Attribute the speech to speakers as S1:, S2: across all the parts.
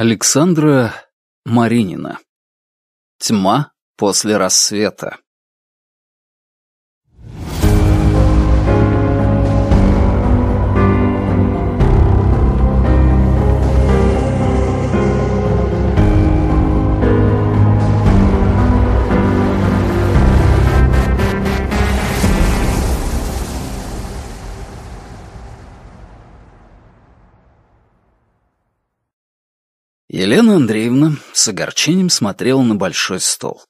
S1: Александра Маринина. Тьма после рассвета. Елена Андреевна с огорчением смотрела на большой стол.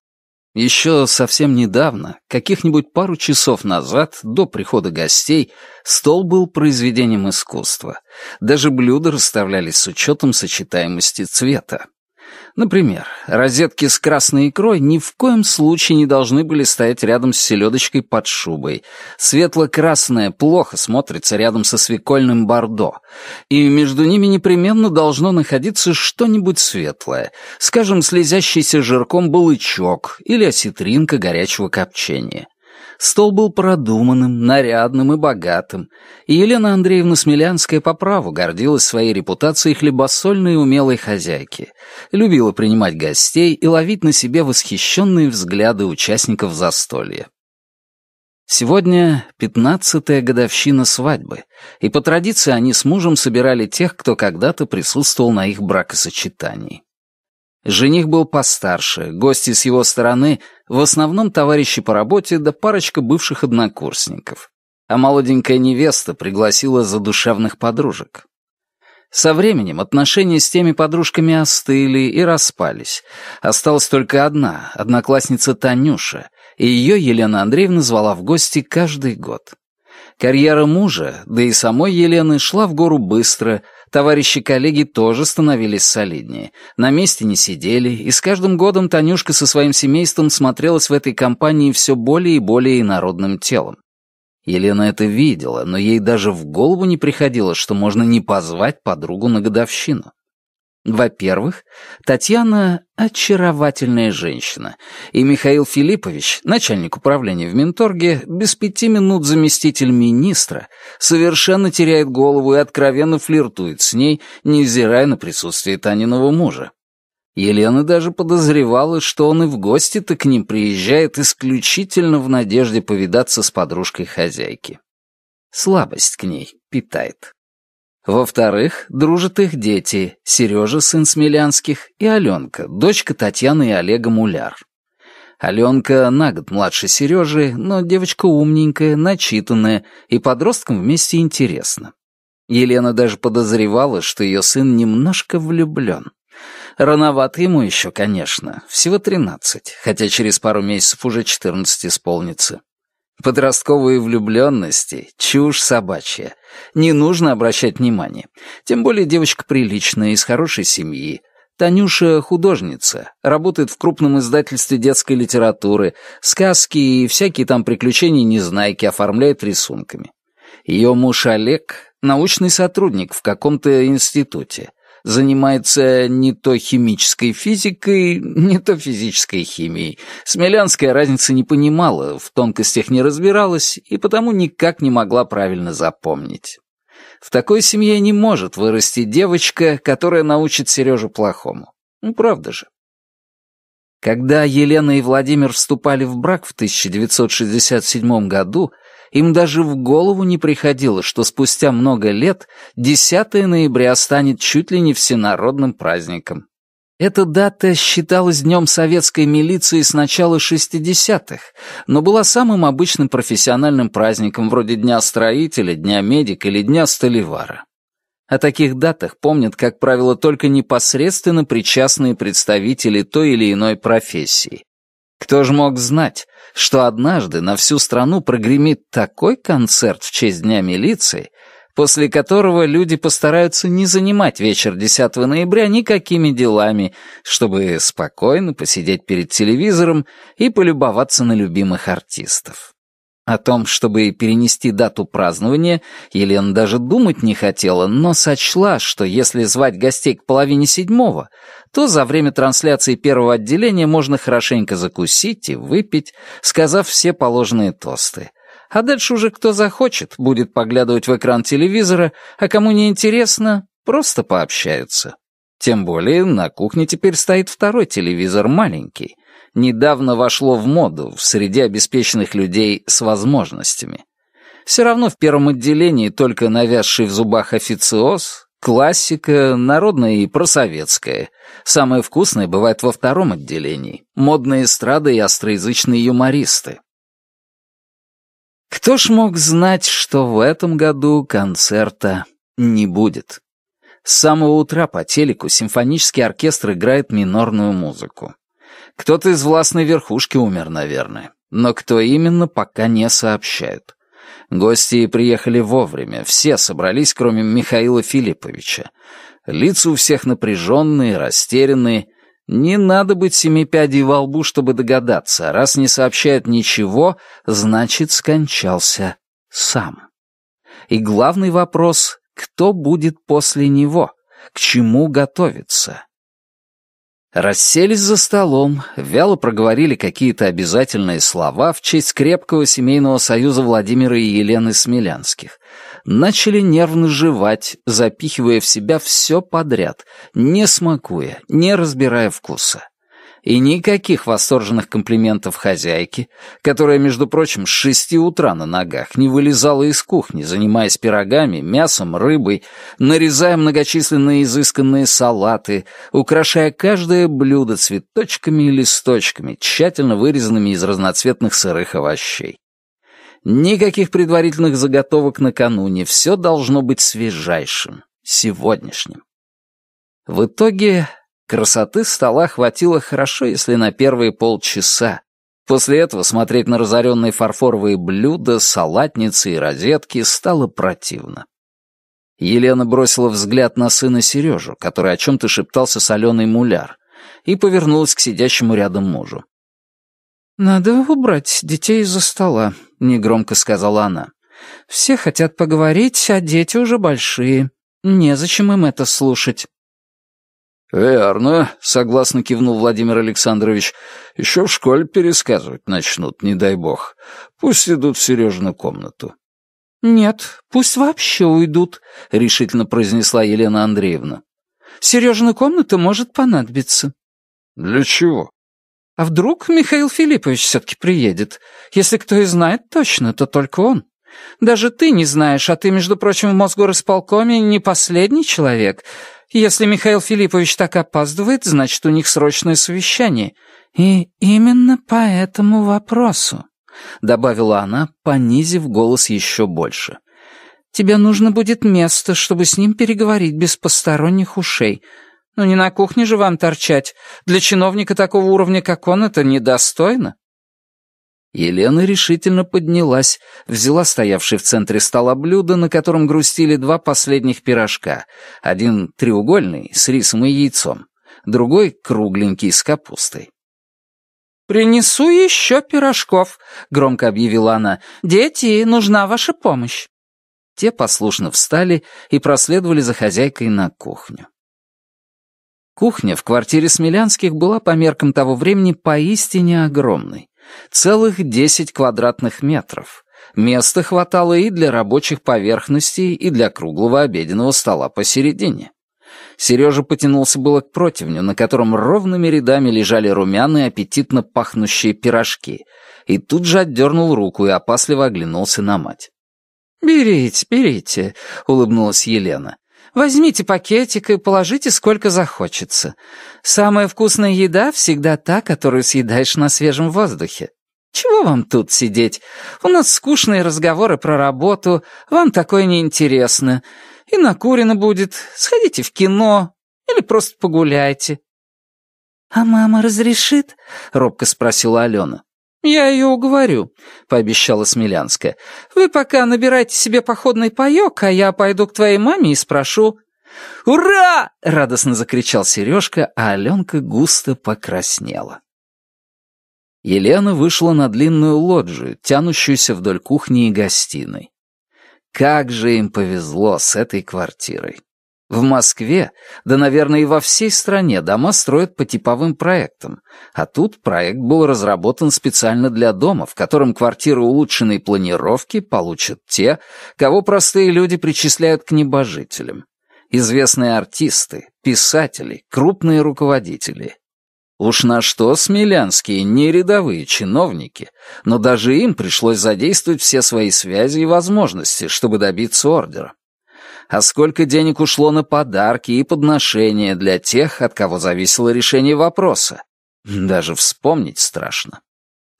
S1: Еще совсем недавно, каких-нибудь пару часов назад, до прихода гостей, стол был произведением искусства. Даже блюда расставлялись с учетом сочетаемости цвета. Например, розетки с красной икрой ни в коем случае не должны были стоять рядом с селедочкой под шубой. Светло-красное плохо смотрится рядом со свекольным бордо. И между ними непременно должно находиться что-нибудь светлое. Скажем, слезящийся жирком балычок или осетринка горячего копчения. Стол был продуманным, нарядным и богатым, и Елена Андреевна Смелянская по праву гордилась своей репутацией хлебосольной и умелой хозяйки, любила принимать гостей и ловить на себе восхищенные взгляды участников застолья. Сегодня пятнадцатая годовщина свадьбы, и по традиции они с мужем собирали тех, кто когда-то присутствовал на их бракосочетании. Жених был постарше, гости с его стороны в основном товарищи по работе да парочка бывших однокурсников. А молоденькая невеста пригласила задушевных подружек. Со временем отношения с теми подружками остыли и распались. Осталась только одна, одноклассница Танюша, и ее Елена Андреевна звала в гости каждый год. Карьера мужа, да и самой Елены, шла в гору быстро — Товарищи-коллеги тоже становились солиднее. На месте не сидели, и с каждым годом Танюшка со своим семейством смотрелась в этой компании все более и более инородным телом. Елена это видела, но ей даже в голову не приходило, что можно не позвать подругу на годовщину. Во-первых, Татьяна — очаровательная женщина, и Михаил Филиппович, начальник управления в Минторге, без пяти минут заместитель министра, совершенно теряет голову и откровенно флиртует с ней, невзирая на присутствие Таниного мужа. Елена даже подозревала, что он и в гости-то к ним приезжает исключительно в надежде повидаться с подружкой хозяйки. Слабость к ней питает. Во-вторых, дружат их дети, Сережа, сын Смелянских, и Аленка, дочка Татьяны и Олега Муляр. Аленка на год младше Сережи, но девочка умненькая, начитанная, и подросткам вместе интересно. Елена даже подозревала, что ее сын немножко влюблен. Рановато ему еще, конечно, всего тринадцать, хотя через пару месяцев уже четырнадцать исполнится. Подростковые влюбленности — чушь собачья. Не нужно обращать внимания. Тем более девочка приличная, из хорошей семьи. Танюша — художница, работает в крупном издательстве детской литературы, сказки и всякие там приключения незнайки оформляет рисунками. Ее муж Олег — научный сотрудник в каком-то институте занимается не то химической физикой, не то физической химией. Смелянская разницы не понимала, в тонкостях не разбиралась и потому никак не могла правильно запомнить. В такой семье не может вырасти девочка, которая научит Сережу плохому. Ну, правда же. Когда Елена и Владимир вступали в брак в 1967 году, им даже в голову не приходило, что спустя много лет 10 ноября станет чуть ли не всенародным праздником. Эта дата считалась днем советской милиции с начала 60-х, но была самым обычным профессиональным праздником вроде Дня строителя, Дня медика или Дня столевара. О таких датах помнят, как правило, только непосредственно причастные представители той или иной профессии. Кто ж мог знать, что однажды на всю страну прогремит такой концерт в честь Дня милиции, после которого люди постараются не занимать вечер 10 ноября никакими делами, чтобы спокойно посидеть перед телевизором и полюбоваться на любимых артистов. О том, чтобы перенести дату празднования, Елена даже думать не хотела, но сочла, что если звать гостей к половине седьмого, то за время трансляции первого отделения можно хорошенько закусить и выпить, сказав все положенные тосты. А дальше уже кто захочет, будет поглядывать в экран телевизора, а кому не интересно, просто пообщаются. Тем более на кухне теперь стоит второй телевизор, маленький, недавно вошло в моду в среде обеспеченных людей с возможностями. Все равно в первом отделении только навязший в зубах официоз, классика, народная и просоветская. Самое вкусное бывает во втором отделении, модные эстрады и остроязычные юмористы. Кто ж мог знать, что в этом году концерта не будет? С самого утра по телеку симфонический оркестр играет минорную музыку. Кто-то из властной верхушки умер, наверное. Но кто именно, пока не сообщают. Гости приехали вовремя, все собрались, кроме Михаила Филипповича. Лица у всех напряженные, растерянные. Не надо быть семи пядей во лбу, чтобы догадаться. Раз не сообщает ничего, значит, скончался сам. И главный вопрос — кто будет после него? К чему готовиться? Расселись за столом, вяло проговорили какие-то обязательные слова в честь крепкого семейного союза Владимира и Елены Смелянских. Начали нервно жевать, запихивая в себя все подряд, не смакуя, не разбирая вкуса и никаких восторженных комплиментов хозяйке, которая, между прочим, с шести утра на ногах не вылезала из кухни, занимаясь пирогами, мясом, рыбой, нарезая многочисленные изысканные салаты, украшая каждое блюдо цветочками и листочками, тщательно вырезанными из разноцветных сырых овощей. Никаких предварительных заготовок накануне, все должно быть свежайшим, сегодняшним. В итоге Красоты стола хватило хорошо, если на первые полчаса. После этого смотреть на разоренные фарфоровые блюда, салатницы и розетки стало противно. Елена бросила взгляд на сына Сережу, который о чем-то шептался соленый Аленой Муляр, и повернулась к сидящему рядом мужу. «Надо убрать детей из-за стола», — негромко сказала она. «Все хотят поговорить, а дети уже большие. Незачем им это слушать». «Верно», — согласно кивнул Владимир Александрович. «Еще в школе пересказывать начнут, не дай бог. Пусть идут в Сережину комнату». «Нет, пусть вообще уйдут», — решительно произнесла Елена Андреевна. «Сережина комната может понадобиться». «Для чего?» «А вдруг Михаил Филиппович все-таки приедет? Если кто и знает точно, то только он. Даже ты не знаешь, а ты, между прочим, в Мосгорисполкоме не последний человек. Если Михаил Филиппович так опаздывает, значит, у них срочное совещание. И именно по этому вопросу», — добавила она, понизив голос еще больше. «Тебе нужно будет место, чтобы с ним переговорить без посторонних ушей. Но ну, не на кухне же вам торчать. Для чиновника такого уровня, как он, это недостойно». Елена решительно поднялась, взяла стоявший в центре стола блюдо, на котором грустили два последних пирожка. Один треугольный, с рисом и яйцом, другой кругленький, с капустой. «Принесу еще пирожков», — громко объявила она. «Дети, нужна ваша помощь». Те послушно встали и проследовали за хозяйкой на кухню. Кухня в квартире Смелянских была по меркам того времени поистине огромной. Целых 10 квадратных метров. Места хватало и для рабочих поверхностей, и для круглого обеденного стола посередине. Сережа потянулся было к противню, на котором ровными рядами лежали румяные, аппетитно пахнущие пирожки, и тут же отдернул руку и опасливо оглянулся на мать. «Берите, берите», — улыбнулась Елена. Возьмите пакетик и положите сколько захочется. Самая вкусная еда всегда та, которую съедаешь на свежем воздухе. Чего вам тут сидеть? У нас скучные разговоры про работу, вам такое неинтересно. И накурено будет. Сходите в кино или просто погуляйте». «А мама разрешит?» — робко спросила Алена. «Я ее уговорю», — пообещала Смелянская. «Вы пока набирайте себе походный паёк, а я пойду к твоей маме и спрошу». «Ура!» — радостно закричал Сережка, а Аленка густо покраснела. Елена вышла на длинную лоджию, тянущуюся вдоль кухни и гостиной. Как же им повезло с этой квартирой. В Москве, да, наверное, и во всей стране дома строят по типовым проектам, а тут проект был разработан специально для дома, в котором квартиры улучшенной планировки получат те, кого простые люди причисляют к небожителям. Известные артисты, писатели, крупные руководители. Уж на что смелянские не рядовые чиновники, но даже им пришлось задействовать все свои связи и возможности, чтобы добиться ордера а сколько денег ушло на подарки и подношения для тех, от кого зависело решение вопроса. Даже вспомнить страшно.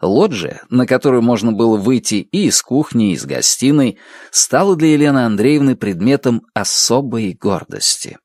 S1: Лоджия, на которую можно было выйти и из кухни, и из гостиной, стала для Елены Андреевны предметом особой гордости.